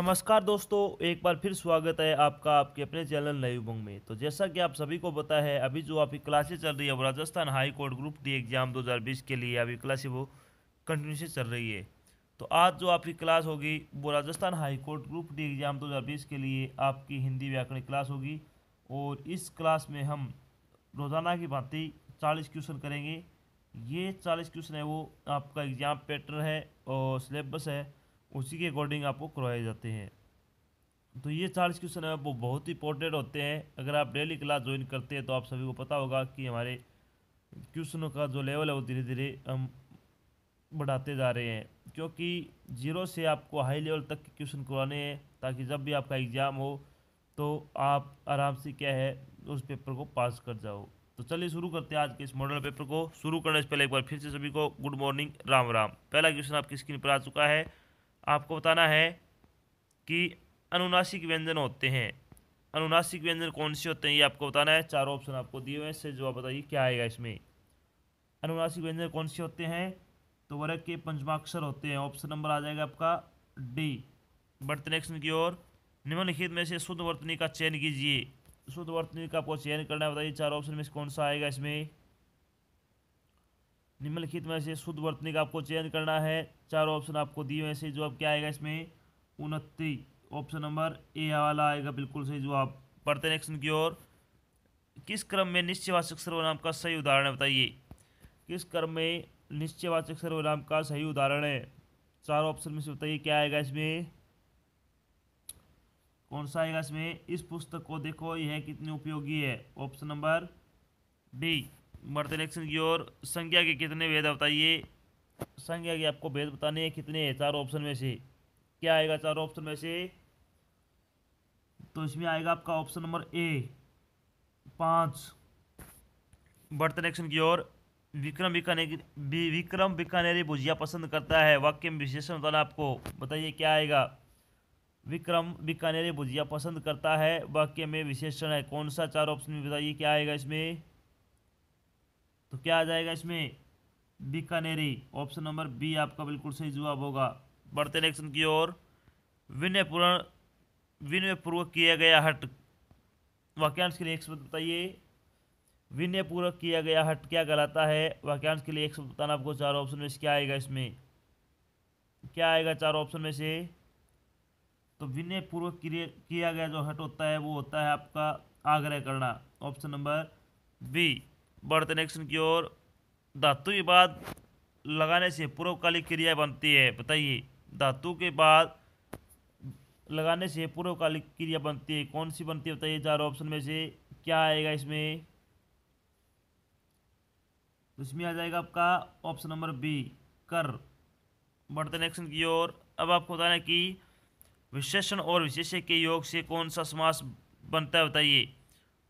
नमस्कार दोस्तों एक बार फिर स्वागत है आपका आपके अपने चैनल नई उमंग में तो जैसा कि आप सभी को पता है अभी जो आपकी क्लासेस चल रही है वो Rajasthan high court group D exam 2020 के लिए अभी क्लासेस वो कंटिन्यूसली चल रही है तो आज जो आपकी क्लास होगी वो Rajasthan high court group D exam दो के लिए आपकी हिंदी व्याकरण क्लास होगी और इस क्लास में हम रोज़ाना की भांति चालीस क्वेश्चन करेंगे ये चालीस क्वेश्चन है वो आपका एग्ज़ाम पेटर है और सिलेबस है उसी के अकॉर्डिंग आपको करवाए जाते हैं तो ये चालीस क्वेश्चन है वो बहुत ही इंपॉर्टेंट होते हैं अगर आप डेली क्लास ज्वाइन करते हैं तो आप सभी को पता होगा कि हमारे क्वेश्चनों का जो लेवल है वो धीरे धीरे हम बढ़ाते जा रहे हैं क्योंकि जीरो से आपको हाई लेवल तक के क्वेश्चन करवाने हैं ताकि जब भी आपका एग्ज़ाम हो तो आप आराम से क्या है उस पेपर को पास कर जाओ तो चलिए शुरू करते हैं आज के इस मॉडल पेपर को शुरू करने से पहले एक बार फिर से सभी को गुड मॉर्निंग राम राम पहला क्वेश्चन आपकी स्क्रीन पर आ चुका है आपको बताना है कि अनुनासिक व्यंजन होते हैं अनुनासिक व्यंजन कौन से होते हैं ये आपको बताना है चार ऑप्शन आपको दिए हुए हैं इससे जवाब बताइए क्या आएगा इसमें अनुनासिक व्यंजन कौन से होते हैं तो वर्ग के पंचमाक्षर होते हैं ऑप्शन नंबर आ जाएगा आपका डी बढ़ते नेक्स्ट की ओर निम्नलिखित में से शुद्ध वर्तनी का चयन कीजिए शुद्ध वर्तनी का आपको चयन करना है बताइए चार ऑप्शन में से कौन सा आएगा इसमें निम्नलिखित में से शुद्ध वर्तनी का आपको चयन करना है चार ऑप्शन आपको दिए हुए से जो आप क्या आएगा इसमें उनती ऑप्शन नंबर ए वाला आएगा बिल्कुल सही जो आप बढ़ते नेक्शन की ओर किस क्रम में निश्चयवाचक सर्वनाम का सही उदाहरण है बताइए किस क्रम में निश्चयवाचक सर्वनाम का सही उदाहरण है चार ऑप्शन में से बताइए क्या आएगा इसमें कौन सा आएगा इसमें इस पुस्तक को देखो यह कितनी उपयोगी है ऑप्शन नंबर डी बढ़ते इलेक्शन की ओर संज्ञा के कितने भेद बताइए संज्ञा के आपको भेद बताने हैं कितने हैं चार ऑप्शन में से क्या आएगा चार ऑप्शन में से तो इसमें आएगा आपका ऑप्शन नंबर ए पाँच बढ़ते इलेक्शन की ओर विक्रम बीकानेर विक्रम बिकानेरी भुजिया पसंद करता है वाक्य में विशेषण बताना आपको बताइए क्या आएगा विक्रम बिकानेरी भुजिया पसंद करता है वाक्य में विशेषण है कौन सा चार ऑप्शन में बताइए क्या आएगा इसमें तो क्या आ जाएगा इसमें बीकानेरी ऑप्शन नंबर बी आपका बिल्कुल सही जवाब होगा बढ़ते नेक्शन की ओर विनय विनयपूर्वक किया गया हट वाक्यांश के लिए एक शब्द बताइए विनयपूर्वक किया गया हट क्या कहलाता है वाक्यांश के लिए एक शब्द बताना आपको चार ऑप्शन में से क्या आएगा इसमें क्या आएगा चार ऑप्शन में से तो विनयपूर्वक किया गया जो हट होता है वो होता है आपका आग्रह करना ऑप्शन नंबर बी बढ़ते नेक्शन की ओर धातु के बाद लगाने से पूर्वकालिक क्रिया बनती है बताइए धातु के बाद लगाने से पूर्वकालिक क्रिया बनती है कौन सी बनती है बताइए चार ऑप्शन में से क्या आएगा इसमें तो इसमें आ जाएगा आपका ऑप्शन नंबर बी कर बढ़ते नेक्शन की ओर अब आपको बताना कि विशेषण और विशेष्य के योग से कौन सा समास बनता है बताइए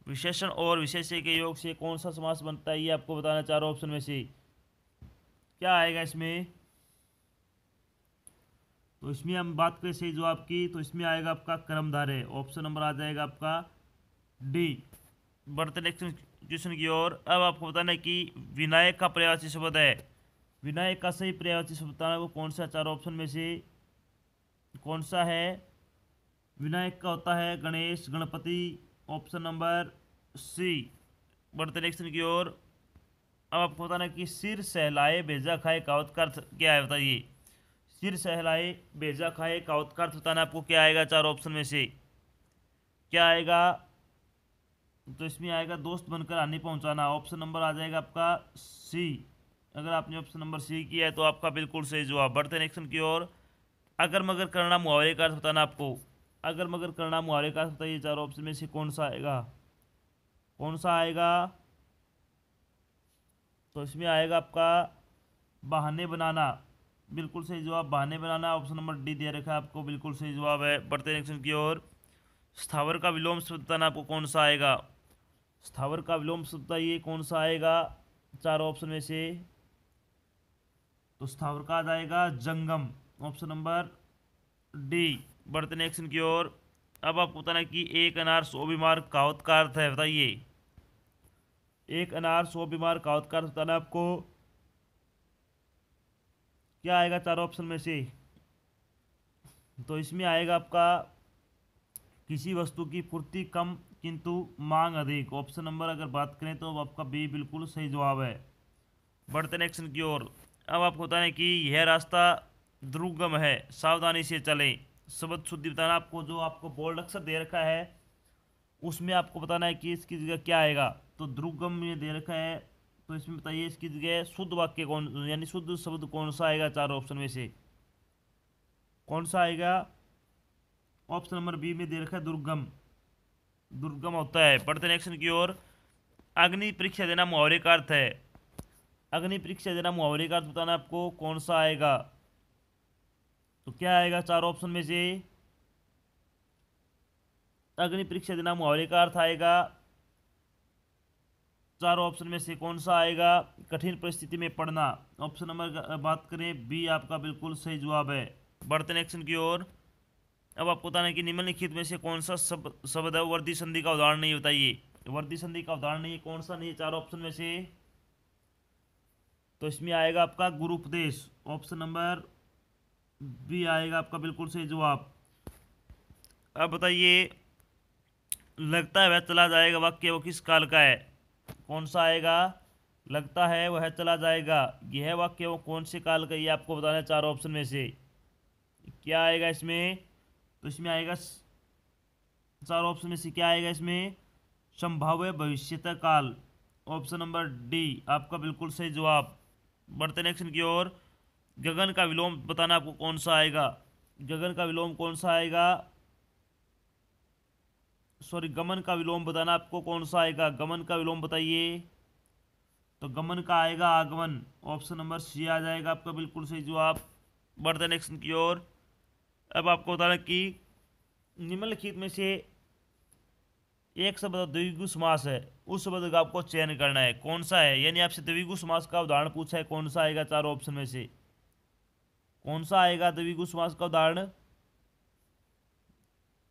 विशेषण और विशेष्य के योग से कौन सा समास बनता है ये आपको बताना चाह रहा ऑप्शन में से क्या आएगा इसमें तो इसमें हम बात करें सही जो आपकी तो इसमें आएगा आपका कर्मधारय ऑप्शन नंबर आ जाएगा आपका डी बढ़ते क्वेश्चन की ओर अब आपको बताना है कि विनायक का पर्यावाची शब्द है विनायक का सही पर्यावाची शब्द बताना को कौन सा चार ऑप्शन में से कौन सा है विनायक का होता है Ganesh Ganpati option number C बढ़ते इलेक्शन की ओर अब आपको बताना कि सिर सहलाए बेजा खाए कावत का अर्थ क्या है बताइए सिर सहलाए बेजा खाए कावत का अर्थ बताना आपको क्या आएगा चार ऑप्शन में से क्या आएगा तो इसमें आएगा दोस्त बनकर आने पहुंचाना ऑप्शन नंबर आ जाएगा आपका सी अगर आपने ऑप्शन नंबर सी किया है तो आपका बिल्कुल सही जवाब बढ़ते नेक्स्ट की ओर अगर मगर करना मुहावरे का अर्थ बताना आपको अगर मगर करना मुहारे का ये चारों ऑप्शन में से कौन सा आएगा कौन सा आएगा तो इसमें आएगा आपका बहाने बनाना बिल्कुल सही जवाब बहाने बनाना ऑप्शन नंबर डी दे रखा है आपको बिल्कुल सही जवाब है बढ़ते नेक्शन की ओर स्थावर का विलोम शब्द बताना आपको कौन सा आएगा स्थावर का विलोम शब्द बताइए कौन सा आएगा चार ऑप्शन में से तो स्थावर का आ जाएगा जंगम ऑप्शन नंबर डी बढ़ते एक्शन की ओर अब आपको बताना कि एक अनार सौ बीमार कावतकार का अर्थ है बताइए एक अनार सौ बीमार कावतकार का अर्थ बताना आपको क्या आएगा चारों ऑप्शन में से तो इसमें आएगा आपका किसी वस्तु की पूर्ति कम किंतु मांग अधिक ऑप्शन नंबर अगर बात करें तो आपका बी बिल्कुल सही जवाब है बढ़ते नेक्शन की ओर अब आपको बताना कि यह रास्ता दुर्गम है सावधानी से चलें शब्द शुद्धि बताना आपको जो आपको बोल्ड अक्षर दे रखा है उसमें आपको बताना है कि इसकी जगह क्या आएगा तो द्रुगम ये दे रखा है तो इसमें बताइए इसकी जगह शुद्ध वाक्य कौन यानी शुद्ध शब्द कौन सा आएगा चार ऑप्शन में से कौन सा आएगा ऑप्शन नंबर बी में दे रखा है दुर्गम दुर्गम होता है पढ़ते नेक्शन की ओर अग्नि परीक्षा देना मुहावरे का अर्थ है अग्नि परीक्षा देना मुहावरे का अर्थ बताना आपको कौन सा आएगा तो क्या आएगा चार ऑप्शन में से अग्नि परीक्षा देना मुहावरे का अर्थ आएगा चार ऑप्शन में से कौन सा आएगा कठिन परिस्थिति में पढ़ना ऑप्शन नंबर बात करें बी आपका बिल्कुल सही जवाब है बढ़ते नेक्शन की ओर अब आपको बताना कि निम्नलिखित में से कौन सा शब्द शब्द है वर्दी संधि का उदाहरण नहीं बताइए वर्दी संधि का उदाहरण नहीं है कौन सा नहीं है चार ऑप्शन में से तो इसमें आएगा आपका गुरुपदेश ऑप्शन नंबर भी आएगा आपका बिल्कुल सही जवाब अब बताइए लगता है वह चला जाएगा वाक्य वो किस काल का है कौन सा आएगा लगता है वह चला जाएगा यह वाक्य वो कौन से काल का ये आपको बताना है चार ऑप्शन में से क्या आएगा इसमें तो इसमें आएगा चार ऑप्शन में से क्या आएगा इसमें संभाव्य भविष्यता काल ऑप्शन नंबर डी आपका बिल्कुल सही जवाब बढ़ते नेक्शन की ओर गगन का विलोम बताना आपको कौन सा आएगा गगन का विलोम कौन सा आएगा सॉरी गमन का विलोम बताना आपको कौन सा आएगा गमन का विलोम बताइए तो गमन का आएगा आगमन ऑप्शन नंबर सी आ जाएगा आपका बिल्कुल सही जो आप बढ़ते नेक्स्ट की ओर अब आपको बताना कि निम्नलिखित में से एक शब्द द्विगु समास है उस शब्द का आपको चयन करना है कौन सा है यानी आपसे द्विगु समास का उदाहरण पूछा है कौन सा आएगा चार ऑप्शन में से कौन सा आएगा द्विगु समास का उदाहरण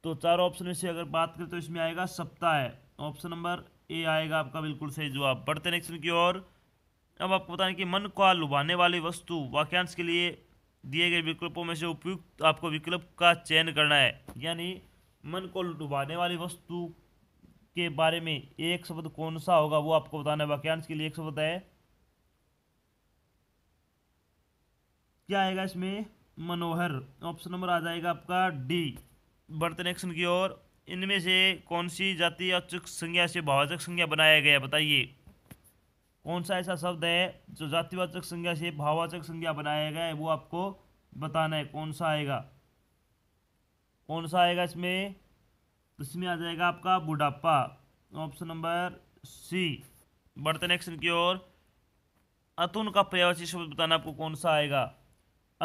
तो चार ऑप्शन में से अगर बात करें तो इसमें आएगा सप्ताह ऑप्शन नंबर ए आएगा आपका बिल्कुल सही जवाब बढ़ते नेक्स्ट की ओर अब आपको बताने कि मन को लुभाने वाली वस्तु वाक्यांश के लिए दिए गए विकल्पों में से उपयुक्त आपको विकल्प का चयन करना है यानी मन को लुभाने वाली वस्तु के बारे में एक शब्द कौन सा होगा वो आपको बताना है वाक्यांश के लिए एक शब्द है क्या आएगा इसमें मनोहर ऑप्शन नंबर आ जाएगा आपका डी बर्तन एक्शन की ओर इनमें से कौन सी जाति औचक संज्ञा से भावाचक संज्ञा बनाया गया बताइए कौन सा ऐसा शब्द है जो जातिवाचक संज्ञा से भावाचक संज्ञा बनाया गया है वो आपको बताना है कौन सा आएगा कौन सा आएगा इसमें तो इसमें आ जाएगा आपका बुढ़ापा ऑप्शन नंबर सी बर्तन एक्शन की ओर अतुन का पर्यावरण शब्द बताना आपको कौन सा आएगा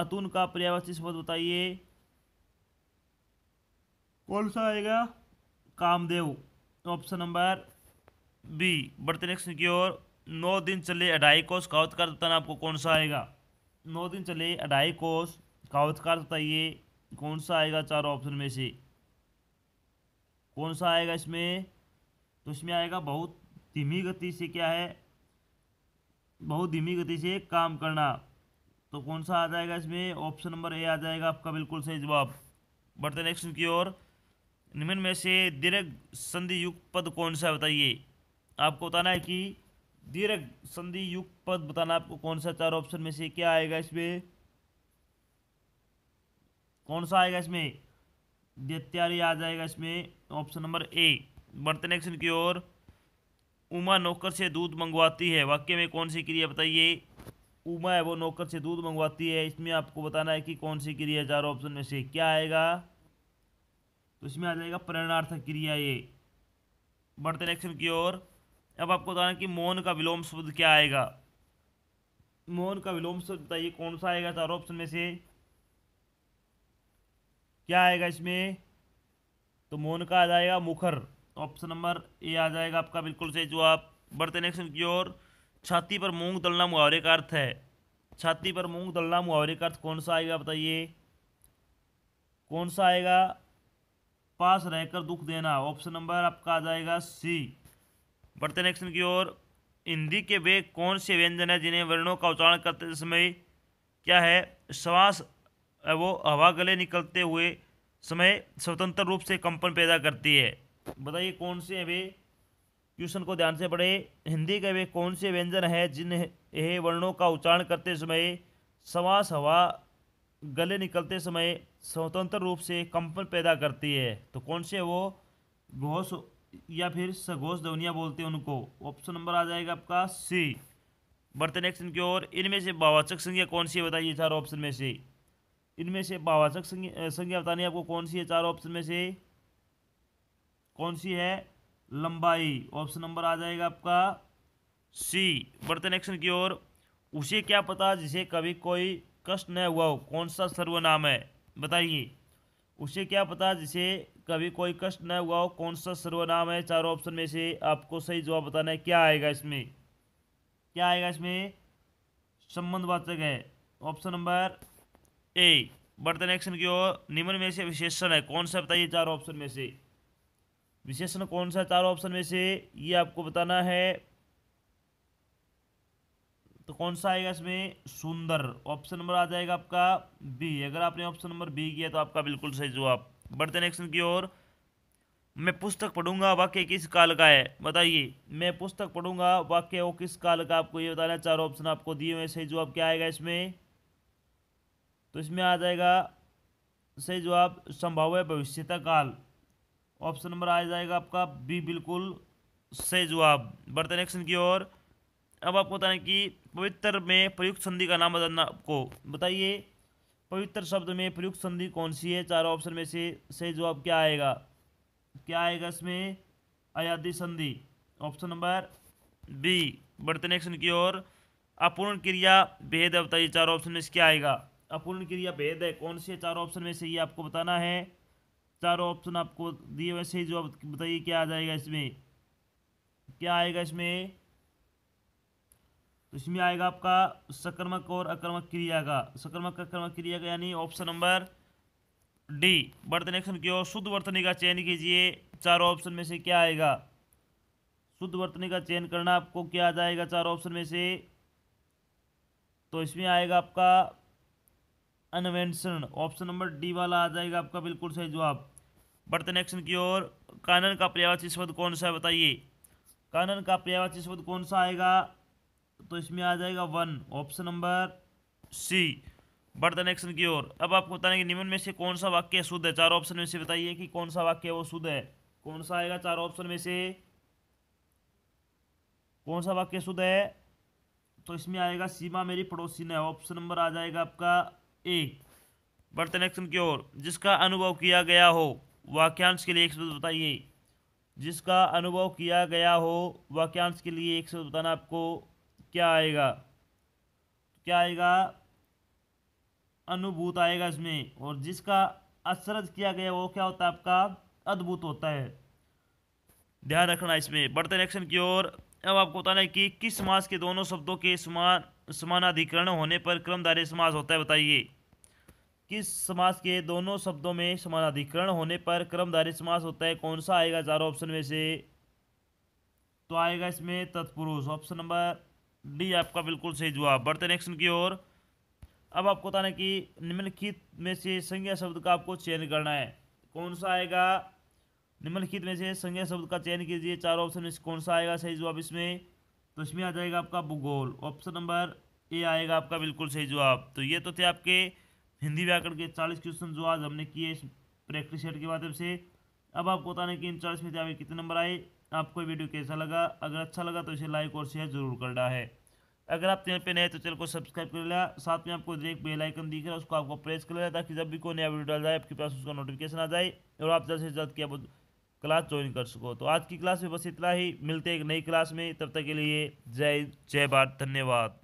अतुन का पर्यावस्ती शब्द बताइए कौन सा आएगा कामदेव ऑप्शन नंबर बी बढ़ते नेक्स्ट की ओर नौ दिन चले अढ़ाई कोस कावत का बताना आपको कौन सा आएगा नौ दिन चले अढ़ाई कोस कावत का बताइए कौन सा आएगा चारों ऑप्शन में से कौन सा आएगा इसमें तो इसमें आएगा बहुत धीमी गति से क्या है बहुत धीमी गति से काम करना तो कौन सा आ जाएगा इसमें ऑप्शन नंबर ए आ जाएगा आपका बिल्कुल सही जवाब बढ़ते नेक्स्ट की ओर निम्न में से दीर्घ संधि युक्त पद कौन सा बताइए आपको बताना है कि दीर्घ संधि युक्त पद बताना आपको कौन सा चार ऑप्शन में से क्या आएगा इसमें कौन सा आएगा इसमें दत्यारी आ जाएगा इसमें ऑप्शन नंबर ए बढ़ते नेक्स्ट की ओर उमा नौकर से दूध मंगवाती है वाक्य में कौन सी क्रिया बताइए उमा है वो नौकर से दूध मंगवाती है इसमें आपको बताना है कि कौन सी क्रिया चारों ऑप्शन में से क्या आएगा तो इसमें आ जाएगा प्रेरणार्थक क्रिया ये बढ़ते नेक्स्ट की ओर अब आपको बताना कि मौन का विलोम शब्द क्या आएगा मौन का विलोम शब्द बताइए कौन सा आएगा चारों ऑप्शन में से क्या आएगा इसमें तो मौन का आ जाएगा मुखर ऑप्शन नंबर ए आ जाएगा आपका बिल्कुल सही जो आप बढ़ते नेक्स्ट की ओर छाती पर मूंग दलना मुहावरे का अर्थ है छाती पर मूंग दलना मुहावरे का अर्थ कौन सा आएगा बताइए कौन सा आएगा पास रहकर दुख देना ऑप्शन नंबर आपका आ जाएगा सी बढ़ते नेक्स्ट की ओर हिंदी के वे कौन से व्यंजन है जिन्हें वर्णों का उच्चारण करते समय क्या है श्वास वो हवा गले निकलते हुए समय स्वतंत्र रूप से कंपन पैदा करती है बताइए कौन से हैं वे क्वेश्चन को ध्यान से पढ़े हिंदी के वे कौन से व्यंजन हैं जिन्हें वर्णों का उच्चारण करते समय सवास हवा गले निकलते समय स्वतंत्र रूप से कंपन पैदा करती है तो कौन से वो घोष या फिर सघोष ध्वनिया बोलते हैं उनको ऑप्शन नंबर आ जाएगा आपका सी बढ़ते नेक्स्ट की ओर इनमें से भावाचक संज्ञा कौन सी है बताइए चार ऑप्शन में से इनमें से भावाचक संज्ञा बतानी है आपको कौन सी है चार ऑप्शन में से कौन सी है लंबाई ऑप्शन नंबर आ जाएगा आपका सी बढ़ते एक्शन की ओर उसे क्या पता जिसे कभी कोई कष्ट न हुआ हो कौन सा सर्वनाम है बताइए उसे क्या पता जिसे कभी कोई कष्ट न हुआ हो कौन सा सर्वनाम है चारों ऑप्शन में से आपको सही जवाब बताना है क्या आएगा इसमें क्या आएगा इसमें संबंधवाचक है ऑप्शन नंबर ए बर्तन एक्शन की ओर निम्न में से विशेषण है कौन सा बताइए चार ऑप्शन में से विशेषण कौन सा चारों ऑप्शन में से ये आपको बताना है तो कौन सा आएगा इसमें सुंदर ऑप्शन नंबर आ जाएगा आपका बी अगर आपने ऑप्शन नंबर बी किया तो आपका बिल्कुल सही जवाब बढ़ते नेक्स्ट की ओर मैं पुस्तक पढ़ूंगा वाक्य किस काल का है बताइए मैं पुस्तक पढ़ूंगा वाक्य वो किस काल का आपको ये बताना है चार ऑप्शन आपको दिए हुए सही जवाब क्या आएगा इसमें तो इसमें आ जाएगा सही जवाब संभाव्य भविष्यता काल ऑप्शन नंबर आ जाएगा आपका बी बिल्कुल सही जवाब बढ़ते नेक्स्ट की ओर अब आपको बताएं कि पवित्र में प्रयुक्त संधि का नाम बताना आपको बताइए पवित्र शब्द में प्रयुक्त संधि कौन सी है चारों ऑप्शन में से सही जवाब क्या आएगा क्या आएगा इसमें अयाधि संधि ऑप्शन नंबर बी बढ़ते नेक्शन की ओर अपूर्ण क्रिया भेद है बताइए चारों ऑप्शन में से क्या आएगा अपूर्ण क्रिया भेद है कौन सी है चारों ऑप्शन में से ये आपको बताना है चारों ऑप्शन आपको दिए हुए सही जवाब बताइए क्या आ जाएगा इसमें क्या आएगा इसमें तो इसमें आएगा आपका सक्रमक और अक्रमक क्रिया का सक्रमक अक्रमक क्रिया का यानी ऑप्शन नंबर डी बर्तन एक्शन की ओर शुद्ध वर्तनी का चयन कीजिए चारों ऑप्शन में से क्या आएगा शुद्ध वर्तनी का चयन करना आपको क्या आ जाएगा चारों ऑप्शन में से तो इसमें आएगा आपका अनवेंशन ऑप्शन नंबर डी वाला आ जाएगा आपका बिल्कुल सही जवाब बर्तन एक्शन की ओर कानन का पर्यावाची शब्द कौन सा है बताइए कानन का पर्यावाची शब्द कौन सा आएगा तो इसमें आ जाएगा वन ऑप्शन नंबर सी बर्तन एक्शन की ओर अब आपको बताने की निम्न में से कौन सा वाक्य शुद्ध है चार ऑप्शन में से बताइए कि कौन सा वाक्य वो शुद्ध है कौन सा आएगा चार ऑप्शन में से कौन सा वाक्य शुद्ध है तो इसमें आएगा सीमा मेरी पड़ोसी ने ऑप्शन नंबर आ जाएगा आपका ए बर्तन एक्शन की ओर जिसका अनुभव किया गया हो वाक्यांश के लिए एक शब्द बताइए जिसका अनुभव किया गया हो वाक्यांश के लिए एक शब्द बताना आपको क्या आएगा क्या आएगा अनुभूत आएगा इसमें और जिसका असरज किया गया वो क्या होता है आपका अद्भुत होता है ध्यान रखना इसमें बढ़ते नेक्शन की ओर अब आपको बताना है कि किस समाज के दोनों शब्दों के समान समानाधिकरण होने पर क्रमधारे समाज होता है बताइए किस समास के दोनों शब्दों में समानाधिकरण होने पर क्रमधारी समास होता है कौन सा आएगा चारों ऑप्शन में से तो आएगा इसमें तत्पुरुष ऑप्शन नंबर डी आपका बिल्कुल सही जवाब बढ़ते नेक्स्ट की ओर अब आपको बताना कि निम्नलिखित में से संज्ञा शब्द का आपको चयन करना है कौन सा आएगा निम्नलिखित में से संज्ञा शब्द का चयन कीजिए चार ऑप्शन में से कौन सा आएगा सही जवाब इसमें तो इसमें आ जाएगा आपका भूगोल ऑप्शन नंबर ए आएगा आपका बिल्कुल सही जवाब तो ये तो थे आपके हिंदी व्याकरण के चालीस क्वेश्चन जो आज हमने किए इस प्रैक्टिस सेट के माध्यम से अब आपको बताने कि इन चालीस में से कितने नंबर आए आपको वीडियो कैसा लगा अगर अच्छा लगा तो इसे लाइक और शेयर जरूर करना है अगर आप चैनल पे नए तो चैनल को सब्सक्राइब कर लिया साथ में आपको एक बेल आइकन दिख रहा है उसको आपको प्रेस कर लिया ताकि जब भी कोई नया वीडियो डाल जाए आपके पास उसका नोटिफिकेशन आ जाए और आप जल्द से जल्द की आप क्लास ज्वाइन कर सको तो आज की क्लास में बस इतना ही मिलते एक नई क्लास में तब तक के लिए जय जय भारत धन्यवाद